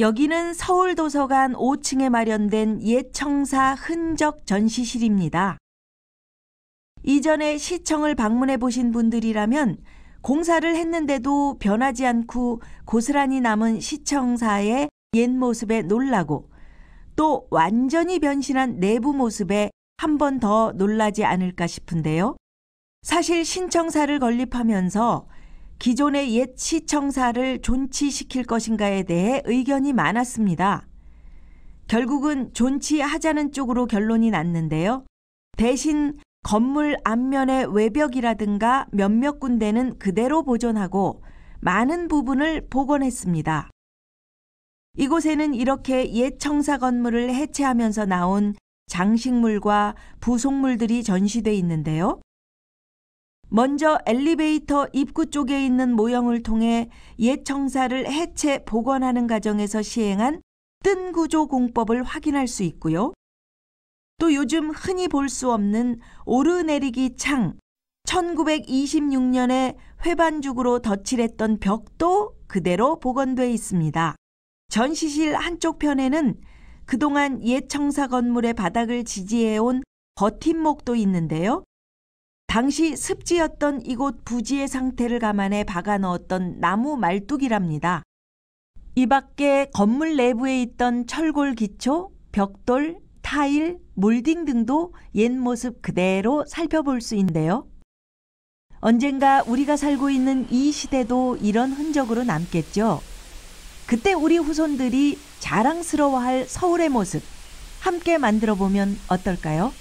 여기는 서울도서관 5층에 마련된 옛청사 흔적 전시실입니다. 이전에 시청을 방문해 보신 분들이라면 공사를 했는데도 변하지 않고 고스란히 남은 시청사의 옛 모습에 놀라고 또 완전히 변신한 내부 모습에 한 번 더 놀라지 않을까 싶은데요. 사실 신청사를 건립하면서 기존의 옛 시청사를 존치시킬 것인가에 대해 의견이 많았습니다. 결국은 존치하자는 쪽으로 결론이 났는데요. 대신 건물 앞면의 외벽이라든가 몇몇 군데는 그대로 보존하고 많은 부분을 복원했습니다. 이곳에는 이렇게 옛 청사 건물을 해체하면서 나온 장식물과 부속물들이 전시돼 있는데요. 먼저 엘리베이터 입구 쪽에 있는 모형을 통해 옛 청사를 해체 복원하는 과정에서 시행한 뜬 구조 공법을 확인할 수 있고요. 또 요즘 흔히 볼 수 없는 오르내리기 창, 1926년에 회반죽으로 덧칠했던 벽도 그대로 복원돼 있습니다. 전시실 한쪽 편에는 그동안 옛 청사 건물의 바닥을 지지해온 버팀목도 있는데요. 당시 습지였던 이곳 부지의 상태를 감안해 박아 넣었던 나무 말뚝이랍니다. 이 밖에 건물 내부에 있던 철골 기초, 벽돌, 타일, 몰딩 등도 옛 모습 그대로 살펴볼 수 있는데요. 언젠가 우리가 살고 있는 이 시대도 이런 흔적으로 남겠죠. 그때 우리 후손들이 자랑스러워할 서울의 모습 함께 만들어 보면 어떨까요?